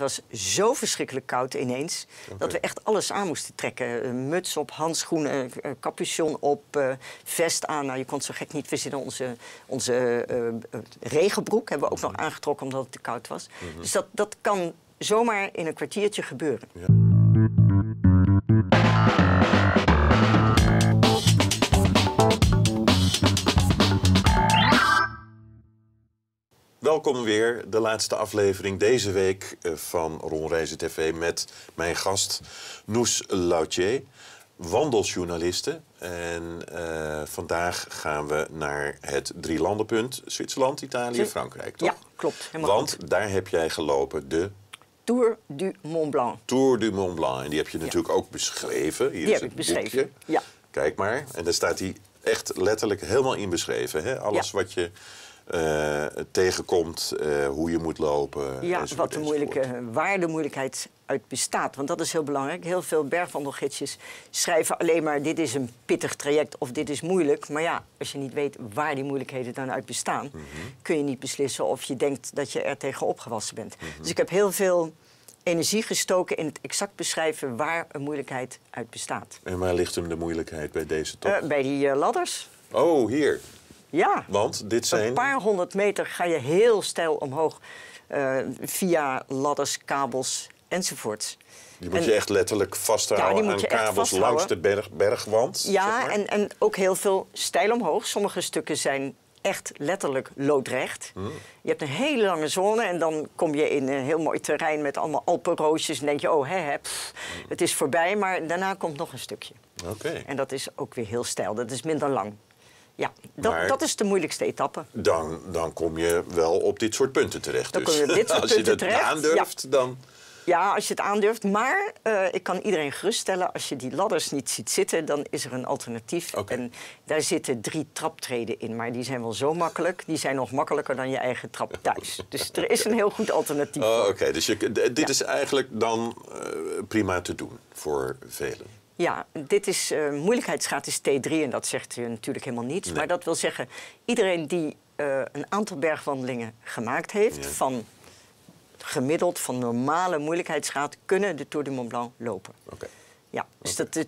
was zo verschrikkelijk koud ineens. Dat we echt alles aan moesten trekken. Muts op, handschoenen, eh, capuchon op, eh, vest aan. Nou, je kon zo gek niet verzinnen. Onze, onze eh, regenbroek hebben we ook nog mhm. aangetrokken omdat het te koud was. Mhm. Dus dat, dat kan zomaar in een kwartiertje gebeuren. Welkom weer, de laatste aflevering deze week eh, van Ronreizen TV met mijn gast Noes Lautier, wandelsjournaliste. En eh, vandaag gaan we naar het drielandenpunt Zwitserland, Italië, Frankrijk, toch? Ja, klopt. Want goed. daar heb jij gelopen de... Tour du Mont Blanc. Tour du Mont Blanc. En die heb je natuurlijk ook beschreven. Hier die is heb ik beschreven, ja. Kijk maar. En daar staat hij echt letterlijk helemaal in beschreven. Hè? Alles wat je eh, tegenkomt, eh, hoe je moet lopen. Ja, wat de moeilijke, eh, waar de moeilijkheid uit bestaat. Want dat is heel belangrijk. Heel veel bergwandelgidsjes schrijven alleen maar... dit is een pittig traject of dit is moeilijk. Maar ja, als je niet weet waar die moeilijkheden dan uit bestaan... Mhm. kun je niet beslissen of je denkt dat je er tegen opgewassen bent. Mhm. Dus ik heb heel veel energie gestoken in het exact beschrijven waar een moeilijkheid uit bestaat. En waar ligt hem de moeilijkheid bij deze top bij die ladders. Oh, hier. Ja. Want dit zijn... Een paar honderd meter ga je heel steil omhoog eh, via ladders, kabels enzovoorts. Die moet je echt letterlijk vasthouden ja, aan kabels langs de bergwand. Ja, zeg maar. en, en ook heel veel steil omhoog. Sommige stukken zijn echt letterlijk loodrecht. Hmm. Je hebt een hele lange zone en dan kom je in een heel mooi terrein met allemaal alpenroosjes. En denk je, oh hè, hmm. het is voorbij. Maar daarna komt nog een stukje. Oké. En dat is ook weer heel stijl. Dat is minder lang. Ja, dat, dat is de moeilijkste etappe. Dan, dan kom je wel op dit soort punten terecht. dus. je dit soort Als je het aandurft, dan... Ja, als je het aandurft. Maar eh, ik kan iedereen geruststellen, als je die ladders niet ziet zitten, dan is er een alternatief. En daar zitten drie traptreden in. Maar die zijn wel zo makkelijk. Die zijn nog makkelijker dan je eigen trap thuis. dus er is een heel goed alternatief. Oh, oké, dus dit is eigenlijk dan eh, prima te doen voor velen. Ja, dit is eh, moeilijkheidsgraad is T3 en dat zegt u natuurlijk helemaal niets. Maar dat wil zeggen, iedereen die een aantal bergwandelingen gemaakt heeft, van gemiddeld van normale moeilijkheidsgraad kunnen de Tour du Mont Blanc lopen. Ja, dus dat, eh,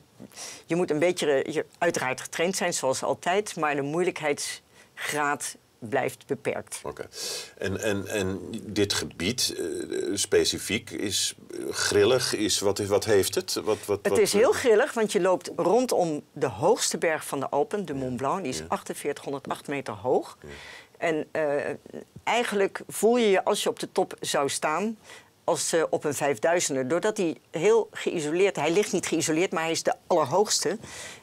je moet een beetje eh, uiteraard getraind zijn, zoals altijd, maar de moeilijkheidsgraad blijft beperkt. Oké. En, en, en dit gebied eh, specifiek is grillig. Is, wat, wat heeft het? Wat, wat, het is heel grillig, want je loopt rondom de hoogste berg van de Alpen, de Mont Blanc. Die is 4808 meter hoog. En eh, eigenlijk voel je je als je op de top zou staan als uh, op een vijfduizender. Doordat hij heel geïsoleerd... Hij ligt niet geïsoleerd, maar hij is de allerhoogste.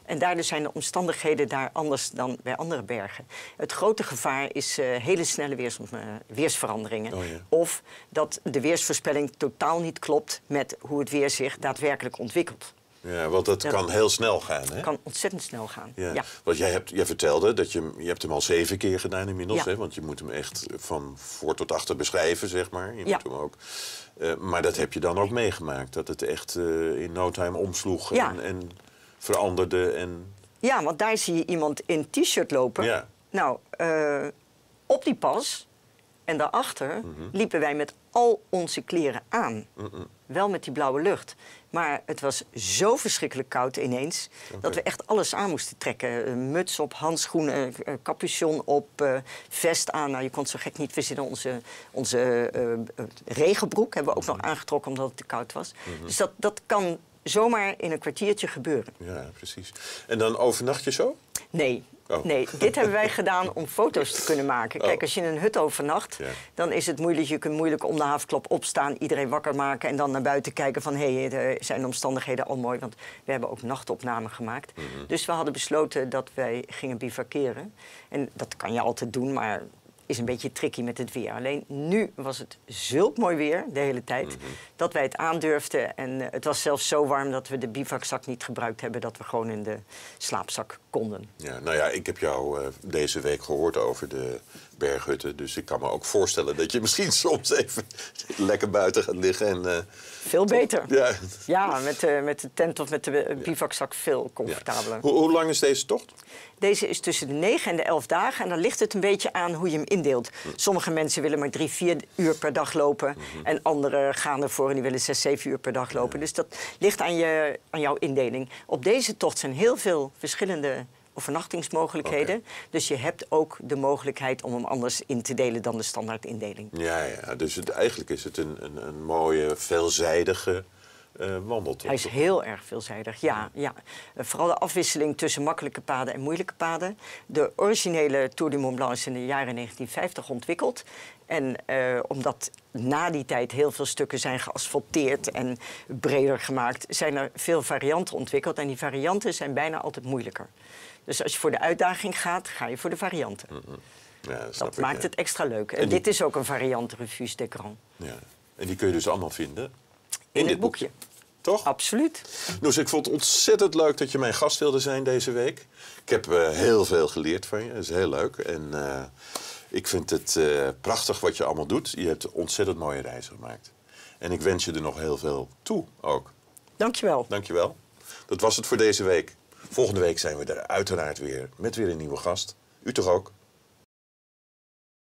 En daardoor zijn de omstandigheden daar anders dan bij andere bergen. Het grote gevaar is eh, hele snelle weers, eh, weersveranderingen. Oh, of dat de weersvoorspelling totaal niet klopt... met hoe het weer zich daadwerkelijk ontwikkelt. Ja, want dat, kan heel snel gaan, hè? kan ontzettend snel gaan, ja. Want jij, hebt, jij vertelde dat je, je hebt hem al zeven keer gedaan inmiddels, hè? Want je moet hem echt van voor tot achter beschrijven, zeg maar. Je ja. moet hem ook... Eh, maar dat heb je dan ook meegemaakt, dat het echt eh, in no time omsloeg en, en, veranderde en... Ja, want daar zie je iemand in t-shirt lopen. Nou, eh, op die pas en daarachter mhm. liepen wij met al onze kleren aan. Mhm. Wel met die blauwe lucht. Maar het was zo verschrikkelijk koud ineens... dat we echt alles aan moesten trekken. Eh, muts op, handschoenen, eh, eh, capuchon op, vest aan. Nou, je kon zo gek niet verzinnen. Onze, onze regenbroek hebben we ook nog mhm. aangetrokken omdat het te koud was. Mhm. Dus dat, dat kan zomaar in een kwartiertje gebeuren. Ja, precies. En dan overnacht je zo? Nee, oh. Nee, dit hebben wij gedaan om foto's te kunnen maken. Oh. Kijk, als je in een hut overnacht, dan is het moeilijk. Je kunt moeilijk om de haafklop opstaan, iedereen wakker maken... en dan naar buiten kijken van, hé, hey, eh, er zijn de omstandigheden al mooi. Want we hebben ook nachtopnamen gemaakt. Mhm. Dus we hadden besloten dat wij gingen bivakeren. En dat kan je altijd doen, maar is een beetje tricky met het weer. Alleen nu was het zulk mooi weer de hele tijd mhm. dat wij het aandurfden. En eh, het was zelfs zo warm dat we de bivakzak niet gebruikt hebben, dat we gewoon in de slaapzak konden. Ja, nou ja, ik heb jou eh, deze week gehoord over de berghutten. Dus ik kan me ook voorstellen dat je misschien soms even lekker buiten gaat liggen. En, eh, veel beter. ja, ja met, de, met de tent of met de bivakzak veel comfortabeler. Hoe, lang is deze tocht? Deze is tussen de 9 en de 11 dagen. En dan ligt het een beetje aan hoe je hem in Sommige mensen willen maar drie, vier uur per dag lopen. Mhm. En anderen gaan ervoor en die willen zes, zeven uur per dag lopen. Dus dat ligt aan, je, aan jouw indeling. Op deze tocht zijn heel veel verschillende overnachtingsmogelijkheden. Dus je hebt ook de mogelijkheid om hem anders in te delen dan de standaardindeling. Ja, ja dus eigenlijk is het een, een, een mooie, veelzijdige eh, wandelt. Hij is heel erg veelzijdig, ja. ja. vooral de afwisseling tussen makkelijke paden en moeilijke paden. De originele Tour du Mont Blanc is in de jaren 1950 ontwikkeld. En eh, omdat na die tijd heel veel stukken zijn geasfalteerd en breder gemaakt, zijn er veel varianten ontwikkeld. En die varianten zijn bijna altijd moeilijker. Dus als je voor de uitdaging gaat, ga je voor de varianten. ja, dat, maakt het extra leuk. En, dit is ook een variant Refuse Ja. En die kun je dus allemaal vinden in, dit boekje. Toch? Absoluut. Dus ik vond het ontzettend leuk dat je mijn gast wilde zijn deze week. Ik heb eh, heel veel geleerd van je. Dat is heel leuk. En eh, ik vind het eh, prachtig wat je allemaal doet. Je hebt ontzettend mooie reizen gemaakt. En ik wens je er nog heel veel toe ook. Dankjewel. Dankjewel. Dat was het voor deze week. Volgende week zijn we er uiteraard weer met weer een nieuwe gast. U toch ook?